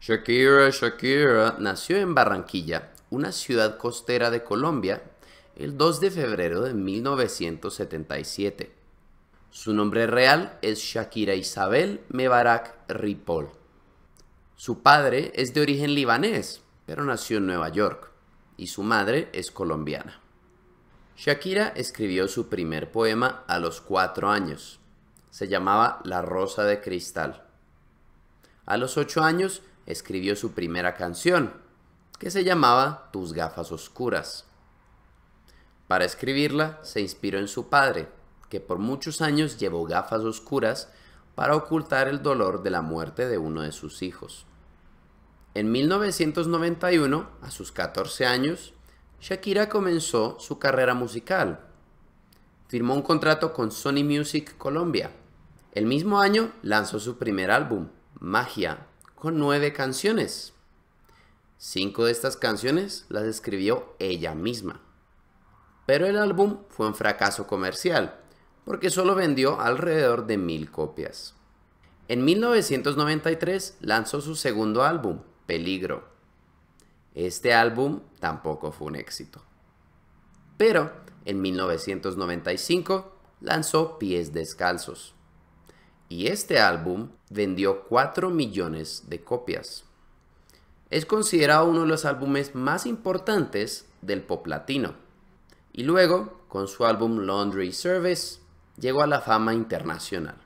Shakira, Shakira nació en Barranquilla, una ciudad costera de Colombia, el 2 de febrero de 1977. Su nombre real es Shakira Isabel Mebarak Ripoll. Su padre es de origen libanés, pero nació en Nueva York, y su madre es colombiana. Shakira escribió su primer poema a los cuatro años. Se llamaba La Rosa de Cristal. A los ocho años escribió su primera canción, que se llamaba Tus gafas oscuras. Para escribirla se inspiró en su padre, que por muchos años llevó gafas oscuras para ocultar el dolor de la muerte de uno de sus hijos. En 1991, a sus 14 años, Shakira comenzó su carrera musical. Firmó un contrato con Sony Music Colombia. El mismo año lanzó su primer álbum, Magia, con nueve canciones. Cinco de estas canciones las escribió ella misma. Pero el álbum fue un fracaso comercial, porque solo vendió alrededor de mil copias. En 1993 lanzó su segundo álbum, Peligro. Este álbum tampoco fue un éxito. Pero en 1995 lanzó Pies Descalzos y este álbum vendió 4 millones de copias. Es considerado uno de los álbumes más importantes del pop latino. Y luego, con su álbum Laundry Service, llegó a la fama internacional.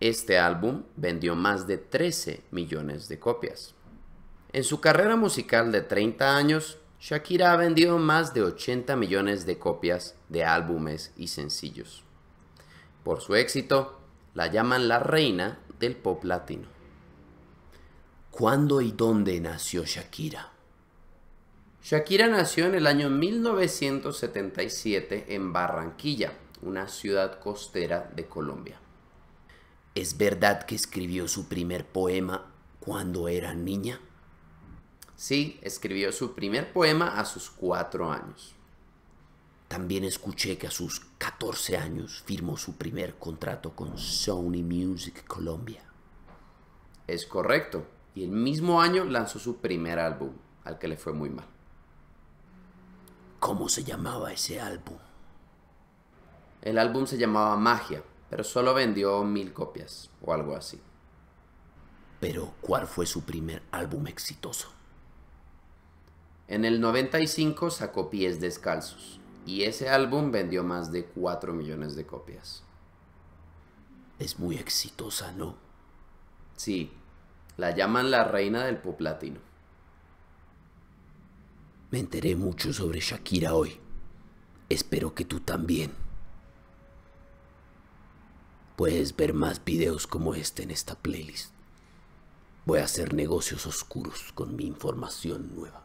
Este álbum vendió más de 13 millones de copias. En su carrera musical de 30 años, Shakira ha vendido más de 80 millones de copias de álbumes y sencillos. Por su éxito, la llaman la reina del pop latino. ¿Cuándo y dónde nació Shakira? Shakira nació en el año 1977 en Barranquilla, una ciudad costera de Colombia. ¿Es verdad que escribió su primer poema cuando era niña? Sí, escribió su primer poema a sus cuatro años. También escuché que a sus 14 años firmó su primer contrato con Sony Music Colombia. Es correcto, y el mismo año lanzó su primer álbum, al que le fue muy mal. ¿Cómo se llamaba ese álbum? El álbum se llamaba Magia, pero solo vendió mil copias o algo así. Pero, ¿cuál fue su primer álbum exitoso? En el 95 sacó Pies Descalzos, y ese álbum vendió más de 4 millones de copias. Es muy exitosa, ¿no? Sí, la llaman la reina del pop latino. Me enteré mucho sobre Shakira hoy. Espero que tú también. Puedes ver más videos como este en esta playlist. Voy a hacer negocios oscuros con mi información nueva.